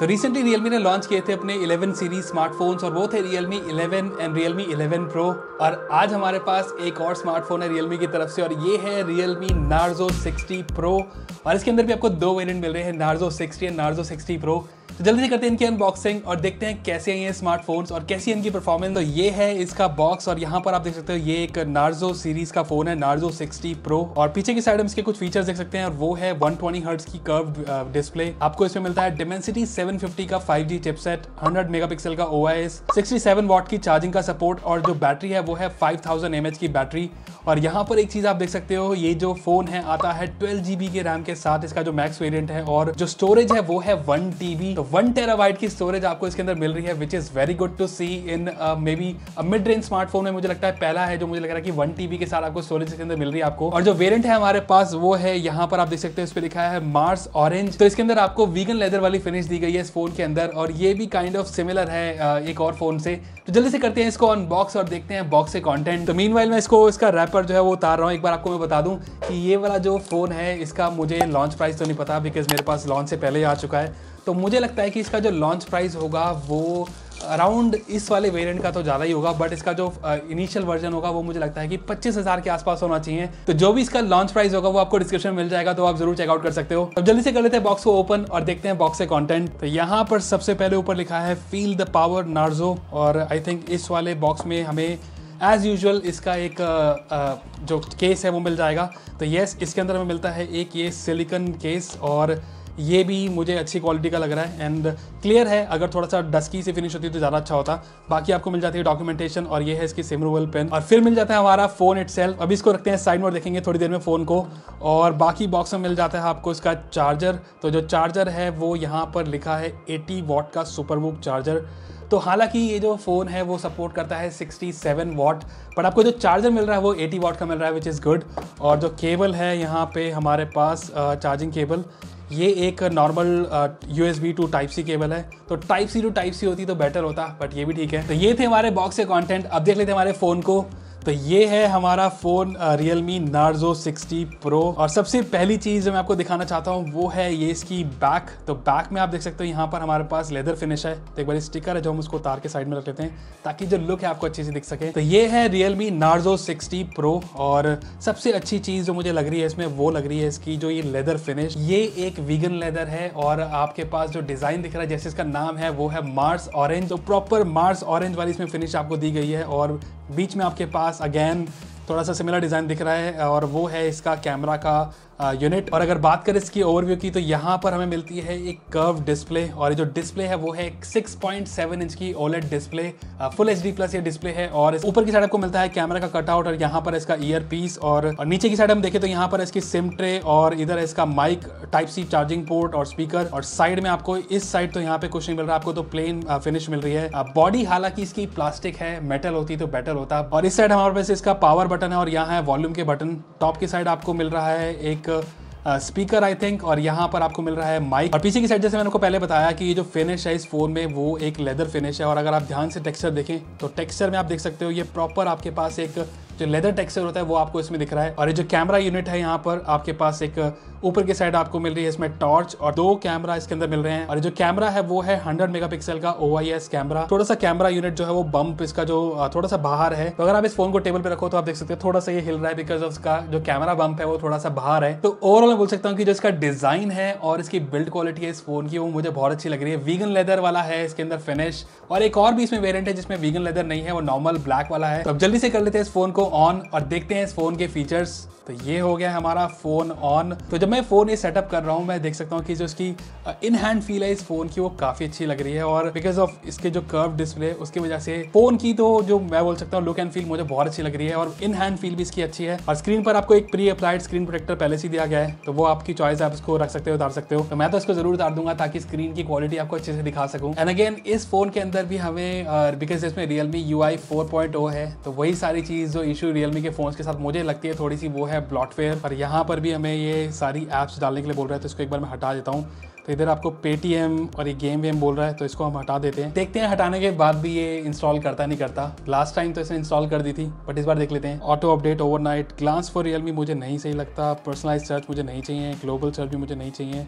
तो recently Realme ने launch किए थे अपने 11 सीरीज स्मार्टफोन्स और वो थे रियलमी 11 एंड रियलमी 11 प्रो और आज हमारे पास एक और स्मार्टफोन है रियलमी की तरफ से और ये है रियलमी नार्जो 60 प्रो और इसके अंदर भी आपको दो वेरिएंट मिल रहे हैं नार्जो 60 एंड नार्जो 60 प्रो तो जल्दी से करते हैं इनकी अनबॉक्सिंग और देखते हैं कैसे हैं ये स्मार्टफोन्स और कैसी इनकी परफॉर्मेंस तो ये है इसका बॉक्स और यहाँ पर आप देख सकते हो ये एक नार्जो सीरीज का फोन है नार्जो 60 प्रो और पीछे की साइड हम इसके कुछ फीचर्स देख सकते हैं और वो है 120 ट्वेंटी की कर्व डिस्प्ले uh, आपको इसमें मिलता है डिमेंसिटी 750 का 5G चिपसेट 100 मेगापिक्सल का ओ आई वॉट की चार्जिंग का सपोर्ट और जो बैटरी है वो है फाइव थाउजेंड की बैटरी और यहाँ पर एक चीज़ आप देख सकते हो ये जो फ़ोन है आता है ट्वेल्व के रैम के साथ इसका जो मैक्स वेरियंट है और जो स्टोरेज है वो है वन टीबी तो वन टेराबाइट की स्टोरेज आपको इसके अंदर मिल रही है which is very good to see in maybe mid range smartphone में मुझे लगता है पहला है जो मुझे लग रहा है कि वन टीबी के साथ आपको स्टोरेज इसके अंदर मिल रही है आपको और जो वेरियंट है हमारे पास वो है यहाँ पर आप देख सकते हैं इस पर लिखा है मार्स ऑरेंज तो इसके अंदर आपको वीगन लेदर वाली फिनिश दी गई है इस फोन के अंदर और ये भी काइंड ऑफ सिमिलर है uh, एक और फोन से तो जल्दी से करते हैं इसको अनबॉक्स और देखते हैं बॉक्स से कॉन्टेंट तो मीन मैं इसको इसका रैपर जो है वो उतार रहा हूँ एक बार आपको मैं बता दूँ कि ये वाला जो फोन है इसका मुझे लॉन्च प्राइस तो नहीं पता बिकॉज मेरे पास लॉन्च से पहले ही आ चुका है तो मुझे लगता है कि इसका जो लॉन्च प्राइस होगा वो अराउंड इस वाले वेरिएंट का तो ज़्यादा ही होगा बट इसका जो इनिशियल वर्जन होगा वो मुझे लगता है कि पच्चीस हज़ार के आसपास होना चाहिए तो जो भी इसका लॉन्च प्राइस होगा वो आपको डिस्क्रिप्शन मिल जाएगा तो आप जरूर चेकआउट कर सकते हो अब जल्दी से कर लेते हैं बॉक्स को ओपन और देखते हैं बॉक्स से कॉन्टेंट तो यहाँ पर सबसे पहले ऊपर लिखा है फील द पावर नार्जो और आई थिंक इस वाले बॉक्स में हमें एज़ यूजल इसका एक जो केस है वो मिल जाएगा तो येस इसके अंदर हमें मिलता है एक ये सिलिकन केस और ये भी मुझे अच्छी क्वालिटी का लग रहा है एंड क्लियर है अगर थोड़ा सा डस्की से फिनिश होती तो ज़्यादा अच्छा होता बाकी आपको मिल जाती है डॉक्यूमेंटेशन और ये है इसकी रूवल पेन और फिर मिल जाता है हमारा फोन इट अभी इसको रखते हैं साइड में देखेंगे थोड़ी देर में फ़ोन को और बाकी बॉक्स में मिल जाता है आपको इसका चार्जर तो जो चार्जर है वो यहाँ पर लिखा है एटी वॉट का सुपर बुक चार्जर तो हालांकि ये जो फ़ोन है वो सपोर्ट करता है 67 वॉट बट आपको जो चार्जर मिल रहा है वो 80 वॉट का मिल रहा है विच इज़ गुड और जो केबल है यहाँ पे हमारे पास चार्जिंग केबल ये एक normal U S B to type C cable है तो type C to type C होती तो बेटर होता बट ये भी ठीक है तो ये थे हमारे बॉक्स के कॉन्टेंट अब देख लेते हमारे फ़ोन को तो ये है हमारा phone Realme Narzo sixty pro और सबसे पहली चीज़ जो मैं आपको दिखाना चाहता हूँ वो है ये इसकी बैक तो बैक में आप देख सकते हो यहाँ पर हमारे पास लेदर फिनिश है तो एक बार स्टिकर है जो हम उसको तार के साइड में रख लेते हैं ताकि जो लुक है आपको अच्छी से दिख सके तो ये है Realme Narzo sixty pro और सबसे अच्छी चीज़ जो मुझे लग रही है इसमें वो लग रही है इसकी जो ये लेदर फिनिश ये एक वीगन लेदर है और आपके पास जो डिज़ाइन दिख रहा है जैसे इसका नाम है वो है मार्स ऑरेंज तो प्रॉपर मार्स ऑरेंज वाली इसमें फिनिश आपको दी गई है और बीच में आपके पास अगेन थोड़ा सा सिमिलर डिज़ाइन दिख रहा है और वो है इसका कैमरा का यूनिट uh, और अगर बात करें इसकी ओवरव्यू की तो यहाँ पर हमें मिलती है एक कर्व डिस्प्ले और जो डिस्प्ले है वो है एक 6.7 इंच की OLED display full H plus ये डिस्प्ले है और ऊपर की साइड आपको मिलता है कैमरा का कटआउट और यहाँ पर इसका ईयर पीस और, और नीचे की साइड हम देखें तो यहाँ पर इसकी सिम ट्रे और इधर इसका mic type C charging port और स्पीकर और साइड में आपको इस साइड तो यहाँ पे कुछ नहीं मिल रहा आपको तो प्लेन फिनिश uh, मिल रही है बॉडी हालांकि इसकी प्लास्टिक है मेटल होती तो बेटर होता और इस साइड हमारे पास इसका पावर बटन है और यहाँ है वॉल्यूम के बटन टॉप की साइड आपको मिल रहा है एक स्पीकर आई थिंक और यहाँ पर आपको मिल रहा है माइक और पीछे की साइड जैसे मैंने आपको पहले बताया कि ये जो फिनिश है इस फ़ोन में वो एक लेदर फिनिश है और अगर आप ध्यान से टेक्सचर देखें तो टेक्सचर में आप देख सकते हो ये प्रॉपर आपके पास एक जो लेदर टेक्सचर होता है वो आपको इसमें दिख रहा है और ये जो कैमरा यूनिट है यहाँ पर आपके पास एक uh, ऊपर की साइड आपको मिल रही है इसमें टॉर्च और दो कैमरा इसके अंदर मिल रहे हैं और जो कैमरा है वो है 100 मेगापिक्सल का ओ कैमरा थोड़ा सा कैमरा यूनिट जो है वो बम्प इसका जो uh, थोड़ा सा बाहर है तो अगर आप इस फोन को टेबल पे रखो तो आप देख सकते हैं थोड़ा सा ये हिल रहा है बिकॉज ऑफ इसका जो कैमरा बम्प है वो थोड़ा सा बाहर है तो ओवरऑल मैं बोल सकता हूँ कि जो इसका डिजाइन है और इसकी बिल्ड क्वालिटी है इस फोन की वो मुझे बहुत अच्छी लग रही है वीगन लेदर वाला है इसके अंदर फिनिश और एक और भी इसमें वेरियंट है जिसमें वीगन लेदर नहीं है वो नॉर्मल ब्लैक वाला है तो अब जल्दी से कर लेते हैं इस फोन को ऑन और देखते हैं इस फ़ोन के फीचर्स तो ये हो गया हमारा फ़ोन ऑन तो जब मैं फ़ोन ये सेटअप कर रहा हूँ मैं देख सकता हूँ कि जो इसकी इन हैंड फील है इस फ़ोन की वो काफ़ी अच्छी लग रही है और बिकॉज ऑफ इसके जो कर्व डिस्प्ले उसकी वजह से फ़ोन की तो जो मैं बोल सकता हूँ लुक एंड फील मुझे बहुत अच्छी लग रही है और इन हैंड फील भी इसकी अच्छी है और स्क्रीन पर आपको एक प्री अप्लाइड स्क्रीन प्रोटेक्टर पहले से दिया गया है तो वो आपकी चॉइस आप इसको रख सकते हो उतार सकते हो तो मैं तो इसको ज़रूर उतार दूंगा ताकि स्क्रीन की क्वालिटी आपको अच्छे से दिखा सकूँ एंड अगेन इस फ़ोन के अंदर भी हमें बिकॉज इसमें रियलमी यू आई है तो वही सारी चीज़ जो इशू रियलमी के फ़ोन्स के साथ मुझे लगती है थोड़ी सी वो है ब्लॉटवेयर पर यहाँ पर भी हमें ये सारी ऐप्स डालने के लिए बोल रहा है तो इसको एक बार मैं हटा देता हूँ तो इधर आपको पेटीएम और ये गेम वेम बोल रहा है तो इसको हम हटा देते हैं देखते हैं हटाने के बाद भी ये इंस्टॉल करता नहीं करता लास्ट टाइम तो इसने इंस्टॉल कर दी थी बट इस बार देख लेते हैं auto update overnight glance for Realme मुझे नहीं सही लगता पर्सनलाइज सर्च मुझे नहीं चाहिए ग्लोबल सर्च भी मुझे नहीं चाहिए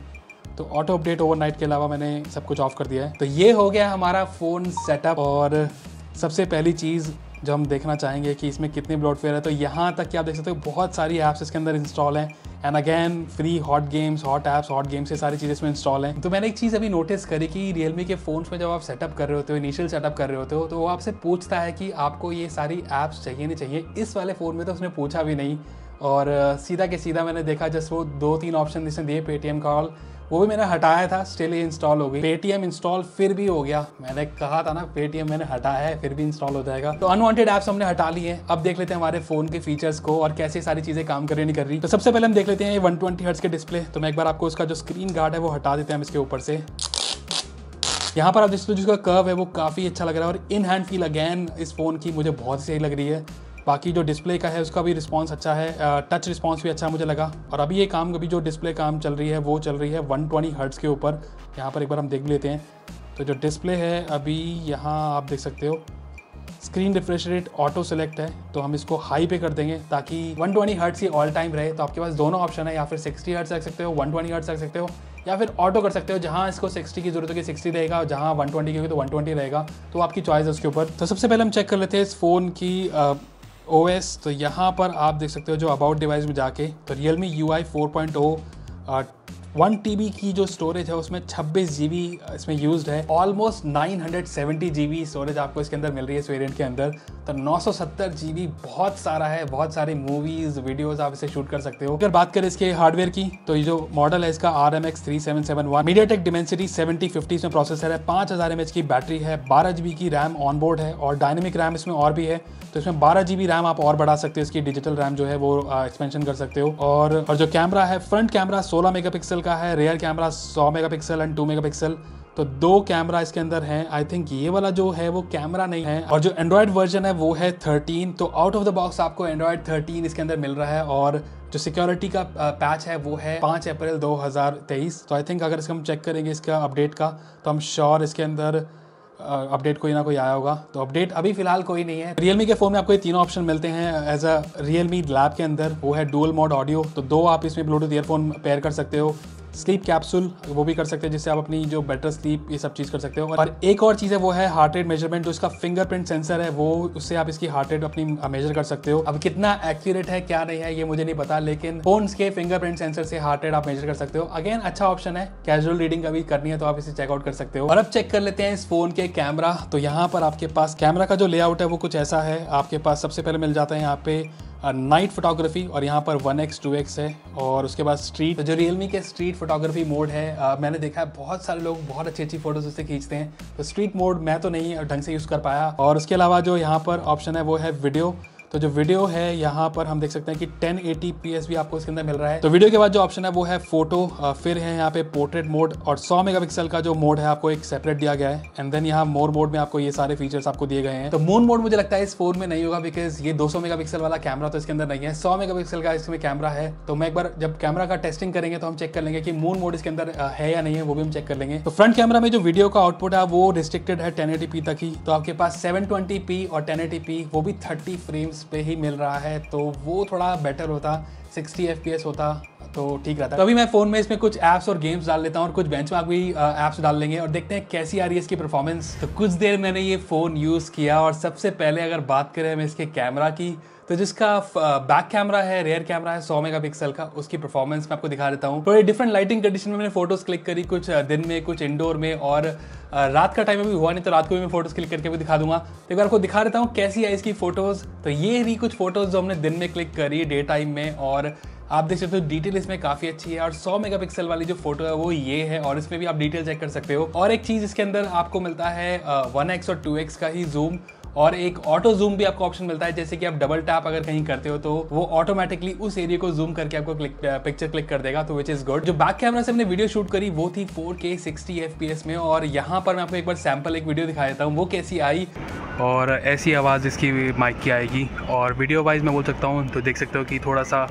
तो ऑटो अपडेट ओवरनाइट के अलावा मैंने सब कुछ ऑफ कर दिया है तो ये हो गया हमारा फ़ोन सेटअप और सबसे पहली चीज़ जब हम देखना चाहेंगे कि इसमें कितनी ब्रॉडफेयर है तो यहाँ तक कि आप देख सकते हो बहुत सारी ऐप्स इसके अंदर इंस्टॉल हैं and again free hot games hot apps hot games ये सारी चीज़ें इसमें इंस्टॉल हैं तो मैंने एक चीज़ अभी नोटिस करी कि रियलमी के फ़ोन में जब आप सेटअप कर रहे होते हो इनिशियल सेटअप कर रहे होते हो तो वो आपसे पूछता है कि आपको ये सारी ऐप्स चाहिए नहीं चाहिए इस वाले फ़ोन में तो उसने पूछा भी नहीं और सीधा के सीधा मैंने देखा जस्ट वो दो तीन ऑप्शन इसने दिए पेटीएम कॉल वो भी मैंने हटाया था स्टिल ही इंस्टॉल हो गई पेटीएम इंस्टॉल फिर भी हो गया मैंने कहा था ना पेटीएम मैंने हटाया है फिर भी इंस्टॉल हो जाएगा तो अनवांटेड ऐप्स हमने हटा लिए हैं अब देख लेते हैं हमारे फोन के फीचर्स को और कैसे सारी चीजें काम कर रही नहीं कर रही तो सबसे पहले हम देख लेते हैं वन ट्वेंटी के डिस्प्ले तो मैं एक बार आपको उसका जो स्क्रीन गार्ड है वो हटा देते हैं हम इसके ऊपर से यहाँ पर आप जिसका कर्व है वो काफ़ी अच्छा लग रहा है और इन हैंड फील अगैन इस फ़ोन की मुझे बहुत सही लग रही है बाकी जो डिस्प्ले का है उसका भी रिस्पॉन्स अच्छा है टच रिस्पॉन्स भी अच्छा मुझे लगा और अभी ये काम अभी जो डिस्प्ले काम चल रही है वो चल रही है वन ट्वेंटी हर्ट्स के ऊपर यहाँ पर एक बार हम देख लेते हैं तो जो डिस्प्ले है अभी यहाँ आप देख सकते हो screen refresh rate auto select है तो हम इसको हाई पे कर देंगे ताकि 120 ट्वेंटी हर्ट्स ही ऑल टाइम रहे तो आपके पास दोनों ऑप्शन है या फिर 60 हर्ट्स रख सकते हो 120 ट्वेंटी हर्ट्स रख सकते हो या फिर ऑटो कर सकते हो जहाँ इसको 60 की जरूरत होगी 60 रहेगा और जहाँ 120 की होगी तो 120 रहेगा तो आपकी चॉइस है उसके ऊपर तो सबसे पहले हम चेक कर लेते हैं इस फ़ोन की ओएस तो यहाँ पर आप देख सकते हो जो अबाउट डिवाइस में जाके तो Realme UI one T टी की जो स्टोरेज है उसमें छब्बीस जी इसमें यूज है almost nine hundred seventy storage आपको इसके अंदर मिल रही है इस वेरियंट के अंदर तो नौ सौ बहुत सारा है बहुत सारी मूवीज वीडियोज आप इसे शूट कर सकते हो अगर बात करें इसके हार्डवेयर की तो ये जो मॉडल है इसका R M X three seven seven one MediaTek Dimensity seventy fifty इसमें प्रोसेसर है पांच हज़ार एम एच की बैटरी है बारह जी बी की रैम ऑन बोर्ड है और डायनेमिक रैम इसमें और भी है तो इसमें बारह जी बी रैम आप और बढ़ा सकते हो इसकी डिजिटल रैम जो है वो एक्सपेंशन कर सकते हो और, और जो कैमरा है फ्रंट कैमरा सोलह मेगा पिक्सल का का है rear camera 100 megapixel and 2 megapixel तो दो कैमरा इसके अंदर हैं आई थिंक ये वाला जो है वो कैमरा नहीं है और जो एंड्रॉयड वर्जन है वो है 13 तो आउट ऑफ द बॉक्स आपको एंड्रॉयड 13 इसके अंदर मिल रहा है और जो सिक्योरिटी का पैच है वो है 5 अप्रैल 2023 तो आई थिंक अगर इसका हम चेक करेंगे इसका अपडेट का तो हम श्योर इसके अंदर अपडेट कोई ना कोई आया होगा तो अपडेट अभी फिलहाल कोई नहीं है रियलमी के फ़ोन में आपको ये तीनों ऑप्शन मिलते हैं एज अ रियलमी लैब के अंदर वो है डुअल मोड ऑडियो तो दो आप इसमें ब्लूटूथ ईयरफोन पेयर कर सकते हो स्लीप कैप्सूल वो भी कर सकते हैं जिससे आप अपनी जो बेटर स्लीप ये सब चीज़ कर सकते हो और एक और चीज़ है वो है हार्ट रेट मेजरमेंट जो इसका फिंगरप्रिंट सेंसर है वो उससे आप इसकी हार्ट रेट अपनी मेजर कर सकते हो अब कितना एक्यूरेट है क्या नहीं है ये मुझे नहीं पता लेकिन फोन के फिंगरप्रिंट सेंसर से हार्ट रेट आप मेजर कर सकते हो अगेन अच्छा ऑप्शन है कैजुअल रीडिंग अभी करनी है तो आप इसे चेकआउट कर सकते हो और अब चेक कर लेते हैं इस फोन के कैमरा तो यहाँ पर आपके पास कैमरा का जो लेआउट है वो कुछ ऐसा है आपके पास सबसे पहले मिल जाता है यहाँ पे नाइट फोटोग्राफी और यहाँ पर वन एक्स टू एक्स है और उसके बाद स्ट्रीट जो रियलमी के स्ट्रीट फोटोग्राफी मोड है आ, मैंने देखा है बहुत सारे लोग बहुत अच्छी अच्छी फोटोज उससे खींचते हैं तो स्ट्रीट मोड मैं तो नहीं ढंग से यूज़ कर पाया और उसके अलावा जो यहाँ पर ऑप्शन है वो है वीडियो तो जो वीडियो है यहाँ पर हम देख सकते हैं कि 1080 भी आपको इसके अंदर मिल रहा है तो वीडियो के बाद जो ऑप्शन है वो है फोटो फिर है यहाँ पे पोर्ट्रेट मोड और 100 मेगापिक्सल का जो मोड है आपको एक सेपरेट दिया गया है एंड देन यहाँ मोर मोड में आपको ये सारे फीचर्स आपको दिए गए हैं तो मून मोड मुझे लगता है इस फोन में नहीं होगा बिकॉज ये मेगा पिक्सल वाला कैमरा तो इसके अंदर नहीं है मेगा पिक्सल का इसमें कैमरा है तो मैं एक बार जब कैमरा का टेस्टिंग करेंगे तो हम चेक कर लेंगे कि मून मोड इसके अंदर है या नहीं है वो भी हम चेक कर लेंगे तो फ्रंट कैमरा में जो वीडियो का आउटपुट है वो रिस्ट्रिक्टेड है टेन तक ही तो आपके पास सेवन और टेन वो भी थर्टी फ्रेम्स FPS पे ही मिल रहा है तो वो थोड़ा बेटर होता 60 FPS होता तो ठीक रहता तो अभी मैं फ़ोन में इसमें कुछ ऐप्स और गेम्स डाल लेता हूँ और कुछ बेंच भी ऐप्स डाल लेंगे और देखते हैं कैसी आ रही है इसकी परफॉर्मेंस तो कुछ देर मैंने ये फ़ोन यूज़ किया और सबसे पहले अगर बात करें हम इसके कैमरा की तो जिसका बैक कैमरा है रेयर कैमरा है मेगा पिक्सल का उसकी परफॉर्मेंस मैं आपको दिखा देता हूँ थोड़ी डिफरेंट लाइटिंग कंडीशन में मैंने फोटोज क्लिक करी कुछ दिन में कुछ इंडोर में और रात का टाइम अभी हुआ नहीं तो रात को भी मैं फोटोज क्लिक करके भी दिखा दूंगा तो एक बार आपको दिखा देता हूँ कैसी आई इसकी फोटोज तो ये रही कुछ फोटोज जो हमने दिन में क्लिक करी डे टाइम में और आप देख सकते हो डिटेल इसमें काफ़ी अच्छी है और 100 मेगापिक्सल वाली जो फोटो है वो ये है और इसमें भी आप डिटेल चेक कर सकते हो और एक चीज़ इसके अंदर आपको मिलता है वन एक्स और टू एक्स का ही जूम और एक ऑटो जूम भी आपको ऑप्शन मिलता है जैसे कि आप डबल टैप अगर कहीं करते हो तो वो ऑटोमेटिकली उस एरिया को जूम करके आपको क्लिक पिक्चर क्लिक कर देगा तो विच इज गुड जो बैक कैमरा से हमने वीडियो शूट करी वो थी 4K 60 FPS में और यहाँ पर मैं आपको एक बार सैम्पल एक वीडियो दिखा देता हूँ वो कैसी आई और ऐसी आवाज़ इसकी माइक की आएगी और वीडियो वाइज मैं बोल सकता हूँ तो देख सकते हो कि थोड़ा सा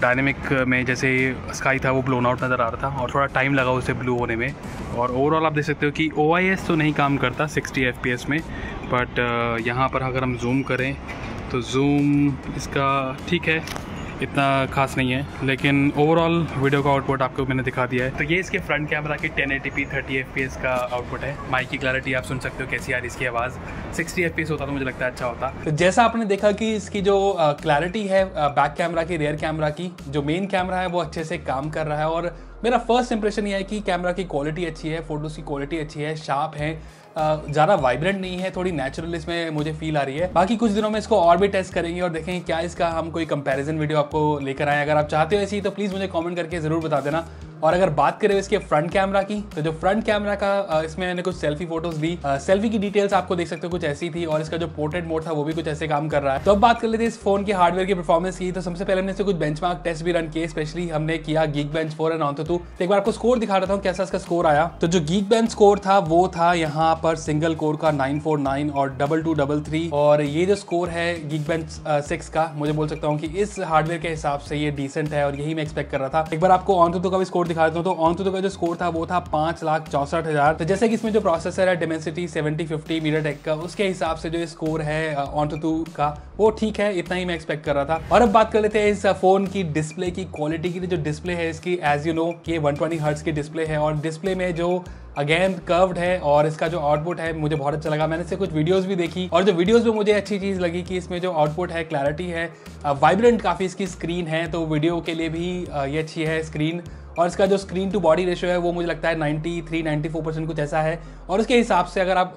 डायनेमिक में जैसे स्काई था वो ब्लोन आउट नज़र आ रहा था और थोड़ा टाइम लगा उसे ब्लू होने में और ओवरऑल आप देख सकते हो कि ओ तो नहीं काम करता 60 एफ में बट uh, यहाँ पर अगर हम जूम करें तो जूम इसका ठीक है इतना खास नहीं है लेकिन ओवरऑल वीडियो का आउटपुट आपको मैंने दिखा दिया है तो ये इसके फ्रंट कैमरा की 1080p 30fps का आउटपुट है माइक की क्लैरिटी आप सुन सकते हो कैसी आ रही इसकी आवाज़ 60fps होता तो मुझे लगता है अच्छा होता तो जैसा आपने देखा कि इसकी जो क्लैरिटी uh, है बैक uh, कैमरा की रेयर कैमरा की जो मेन कैमरा है वो अच्छे से काम कर रहा है और मेरा फर्स्ट इंप्रेशन ये है कि कैमरा की क्वालिटी अच्छी है फोटोज़ की क्वालिटी अच्छी है शार्प है ज़्यादा वाइब्रेंट नहीं है थोड़ी नेचुरल इसमें मुझे फील आ रही है बाकी कुछ दिनों में इसको और भी टेस्ट करेंगे और देखेंगे क्या इसका हम कोई कंपैरिजन वीडियो आपको लेकर आए अगर आप चाहते हो ऐसी तो प्लीज़ मुझे कमेंट करके ज़रूर बता देना और अगर बात करें इसके फ्रंट कैमरा की तो जो फ्रंट कैमरा का इसमें मैंने कुछ सेल्फी फोटोज ली सेल्फी की डिटेल्स आपको देख सकते हो कुछ ऐसी थी और इसका जो पोर्ट्रेट मोड था वो भी कुछ ऐसे काम कर रहा है तो अब बात कर लेते हैं इस फोन के हार्डवेयर की परफॉर्मेंस की तो सबसे पहले हमने इसे कुछ बेंच टेस्ट भी रन किए स्पेशली हमने किया गीक बेंच फोर एन ऑन तो एक बार आपको स्कोर दिखा रहा था कैसा इसका स्कोर आया तो जो गीक बेंच स्कोर था वो था यहाँ पर सिंगल कोर का नाइन और डबल टू डबल थ्री और ये जो स्कोर है गीक बेंच सिक्स का मुझे बोल सकता हूँ कि इस हार्डवेयर के हिसाब से ये डिसेंट है और यही मैं एक्सपेक्ट कर रहा था एक बार आपको ऑन तो का भी स्कोर दिखा देता हूँ तो ऑन टू का जो स्कोर था वो था पांच लाख चौसठ हजार तो जैसे कि इसमें जो प्रोसेसर है Dimensity seventy fifty MediaTek का उसके हिसाब से जो स्कोर है ऑन uh, टू का वो ठीक है इतना ही मैं एक्सपेक्ट कर रहा था और अब बात कर लेते हैं इस फोन uh, की डिस्प्ले की क्वालिटी की तो जो डिस्प्ले है इसकी एज यू नो ये वन ट्वेंटी हर्ट्स की डिस्प्ले है और डिस्प्ले में जो अगेन कर्व्ड है और इसका जो आउटपुट है मुझे बहुत अच्छा लगा मैंने इससे कुछ वीडियोस भी देखी और जो वीडियोस में मुझे अच्छी चीज़ लगी कि इसमें जो आउटपुट है क्लैरिटी है वाइब्रेंट uh, काफ़ी इसकी स्क्रीन है तो वीडियो के लिए भी ये अच्छी है स्क्रीन और इसका जो स्क्रीन टू बॉडी रेशियो है वो मुझे लगता है 93 94 परसेंट कुछ ऐसा है और उसके हिसाब से अगर आप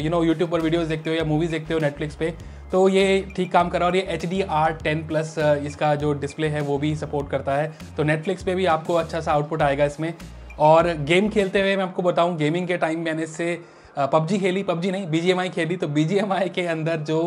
यू नो यूट्यूब पर वीडियोज़ देखते हो या मूवीज़ देखते हो नेटफ्लिक्स पे तो ये ठीक काम कर रहा है और ये H D R ten plus इसका जो डिस्प्ले है वो भी सपोर्ट करता है तो नेटफ्लिक्स पे भी आपको अच्छा सा आउटपुट आएगा इसमें और गेम खेलते हुए मैं आपको बताऊँ गेमिंग के टाइम मैंने इससे पबजी खेली पबजी नहीं बी खेली तो बी के अंदर जो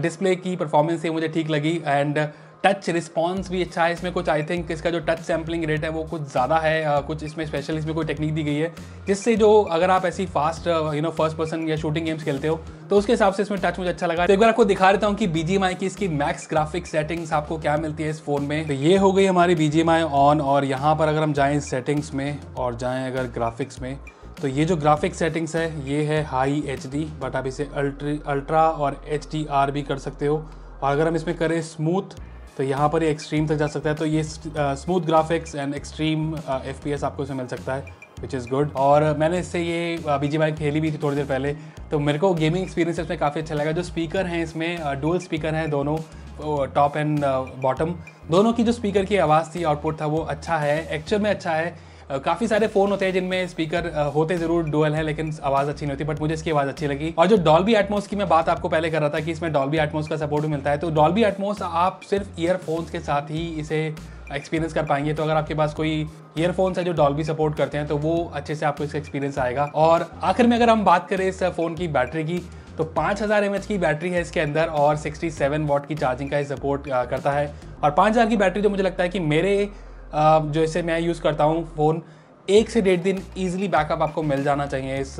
डिस्प्ले की परफॉर्मेंस है मुझे ठीक लगी एंड टच रिस्पॉन्स भी अच्छा है इसमें कुछ आई थिंक इसका जो टच सैम्पलिंग रेट है वो कुछ ज़्यादा है कुछ इसमें स्पेशल इसमें कोई टेक्निक दी गई है जिससे जो अगर आप ऐसी fast you know first person या शूटिंग गेम्स खेलते हो तो उसके हिसाब से इसमें टच मुझे अच्छा लगा तो एक बार आपको दिखा देता हूँ कि बीजीएमआई की इसकी मैक्स ग्राफिक सेटिंग्स आपको क्या मिलती है इस फोन में तो ये हो गई हमारी बीजीएमआई ऑन और यहाँ पर अगर हम जाएँ सेटिंग्स में और जाएँ अगर ग्राफिक्स में तो ये जो ग्राफिक सेटिंग्स है ये है हाई एच बट आप इसे अल्ट्री अल्ट्रा और एच भी कर सकते हो और अगर हम इसमें करें स्मूथ तो यहाँ पर ये एक्सट्रीम तक जा सकता है तो ये smooth graphics and extreme F आपको इसमें मिल सकता है विच इज़ गुड और मैंने इससे ये बी जी बाइक खेली भी थी थोड़ी देर पहले तो मेरे को गेमिंग एक्सपीरियंस इसमें काफ़ी अच्छा लगा जो स्पीकर हैं इसमें डुअल uh, स्पीकर हैं दोनों टॉप एंड बॉटम दोनों की जो स्पीकर की आवाज़ थी आउटपुट था वो अच्छा है एक्चुअल में अच्छा है काफ़ी सारे फ़ोन होते हैं जिनमें स्पीकर होते ज़रूर डुअल है लेकिन आवाज़ अच्छी नहीं होती बट मुझे इसकी आवाज़ अच्छी लगी और जो डॉल्बी एटमोस की मैं बात आपको पहले कर रहा था कि इसमें डॉल्बी एटमोस का सपोर्ट मिलता है तो डॉल्बी एटमोस आप सिर्फ ईयरफोन्स के साथ ही इसे एक्सपीरियंस कर पाएंगे तो अगर आपके पास कोई ईयरफोन्स है जो डॉल्बी सपोर्ट करते हैं तो वो अच्छे से आपको इसका एक्सपीरियंस आएगा और आखिर में अगर हम बात करें इस फ़ोन की बैटरी की तो 5000 हज़ार की बैटरी है इसके अंदर और 67 वॉट की चार्जिंग का ये सपोर्ट करता है और 5000 की बैटरी जो मुझे लगता है कि मेरे जैसे मैं यूज़ करता हूँ फ़ोन एक से डेढ़ दिन ईजिली बैकअप आपको मिल जाना चाहिए इस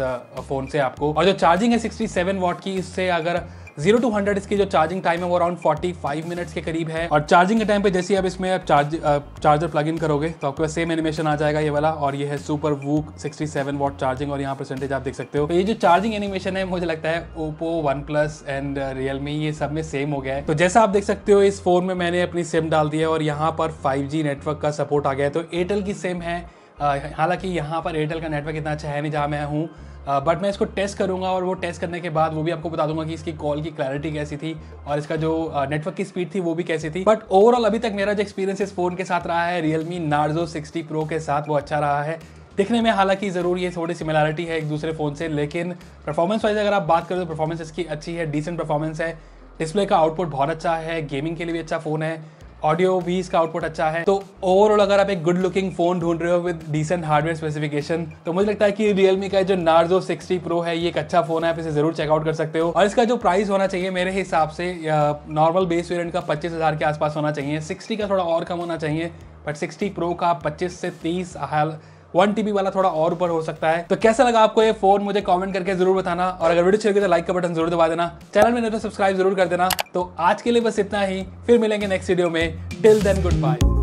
फ़ोन से आपको और जो चार्जिंग है 67 वॉट की इससे अगर जीरो टू हंड्रेड इसकी जो चार्जिंग टाइम है वो अराउंड फोर्टी फाइव मिनट्स के करीब है और चार्जिंग के टाइम पे जैसे अब इसमें आप चार्ज चार्जर प्लग इन करोगे तो आपके पास सेम एनिमेशन आ जाएगा ये वाला और ये है super VOOC sixty seven watt charging और यहाँ परसेंटेज आप देख सकते हो तो ये जो चार्जिंग एनिमेशन है मुझे लगता है Oppo OnePlus and Realme ये सब में सेम हो गया है तो जैसा आप देख सकते हो इस फोन में मैंने अपनी सिम डाल दी है और यहाँ पर फाइव नेटवर्क का सपोर्ट आ गया है तो एयरटेल की सिम है हालांकि यहाँ पर एयरटेल का नेटवर्क इतना अच्छा है नहीं जहाँ मैं हूँ बट uh, मैं इसको टेस्ट करूँगा और वो टेस्ट करने के बाद वो भी आपको बता दूंगा कि इसकी कॉल की क्लैरिटी कैसी थी और इसका जो नेटवर्क uh, की स्पीड थी वो भी कैसी थी बट ओवरऑल अभी तक मेरा जो एक्सपीरियंस इस फ़ोन के साथ रहा है रियलमी नार्जो सिक्सटी प्रो के साथ वो अच्छा रहा है दिखने में हालांकि ज़रूर ये थोड़ी सिमिलैरिटी है एक दूसरे फ़ोन से लेकिन परफॉर्मेंस वाइज अगर आप बात करें तो परफॉर्मेंस इसकी अच्छी है डिसेंट परफॉर्मेंस है डिस्प्ले का आउटपुट बहुत अच्छा है गेमिंग के लिए भी अच्छा फ़ोन है ऑडियो भी इसका आउटपुट अच्छा है तो ओवरऑल अगर आप एक गुड लुकिंग फोन ढूंढ रहे हो विद डिसेंट हार्डवेयर स्पेसिफिकेशन तो मुझे लगता है कि रियलमी का जो नार्जो सिक्सटी प्रो है ये एक अच्छा फोन है आप इसे जरूर चेकआउट कर सकते हो और इसका जो प्राइस होना चाहिए मेरे हिसाब से नॉर्मल बेस वेरियंट का पच्चीस हजार के आसपास होना चाहिए सिक्सटी का थोड़ा और कम होना चाहिए बट सिक्सटी प्रो का पच्चीस से तीस वन टीबी वाला थोड़ा और ऊपर हो सकता है तो कैसा लगा आपको ये फोन मुझे कॉमेंट करके जरूर बताना और अगर वीडियो अच्छी लगी तो लाइक का बटन जरूर दबा देना चैनल में नहीं तो सब्सक्राइब जरूर कर देना तो आज के लिए बस इतना ही फिर मिलेंगे नेक्स्ट वीडियो में टिल देन गुड बाय